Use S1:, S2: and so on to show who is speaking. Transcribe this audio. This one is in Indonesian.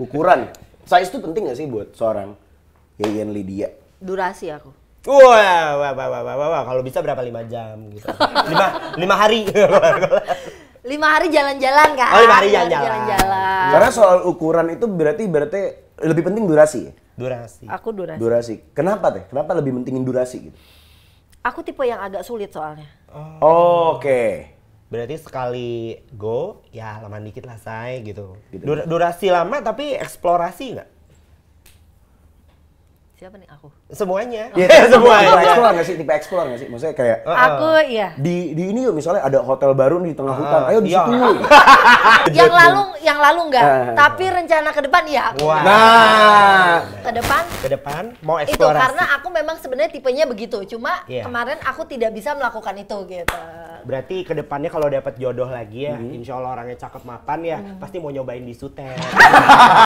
S1: ukuran size itu penting gak sih buat seorang Yayan Lydia
S2: durasi aku
S1: Wah, wah, wah, wah, wah, wah. kalau bisa berapa lima jam gitu? lima, lima hari.
S2: lima hari jalan-jalan kan? Oh, lima hari jalan-jalan. Karena
S3: soal ukuran itu berarti berarti lebih penting durasi. Ya? Durasi. Aku durasi. Durasi. Kenapa teh? Kenapa lebih pentingin durasi gitu?
S2: Aku tipe yang agak sulit soalnya.
S3: Oh, oke. Okay.
S1: Berarti sekali go, ya lama dikit lah say gitu. gitu. Dur durasi lama tapi eksplorasi
S3: nggak? Siapa nih aku? Semuanya. Oh. Iya, oh. yeah, semuanya. Tipe explore nggak sih? Tipe explore nggak sih? Maksudnya kayak aku ah, ah, iya. Di di ini yuk misalnya ada hotel baru nih di tengah hutan. Ayo di ah, situ. Iya. yang lalu
S2: yang lalu nggak, tapi rencana ke depan iya Wow. Nah, ke depan.
S1: Ke depan mau eksplorasi. Itu karena
S2: aku memang sebenarnya tipenya begitu. Cuma yeah. kemarin aku tidak bisa melakukan itu gitu.
S1: Berarti ke depannya kalau dapat jodoh lagi ya, mm -hmm. insya Allah orangnya cakep mapan ya, mm -hmm. pasti mau nyobain di sutet.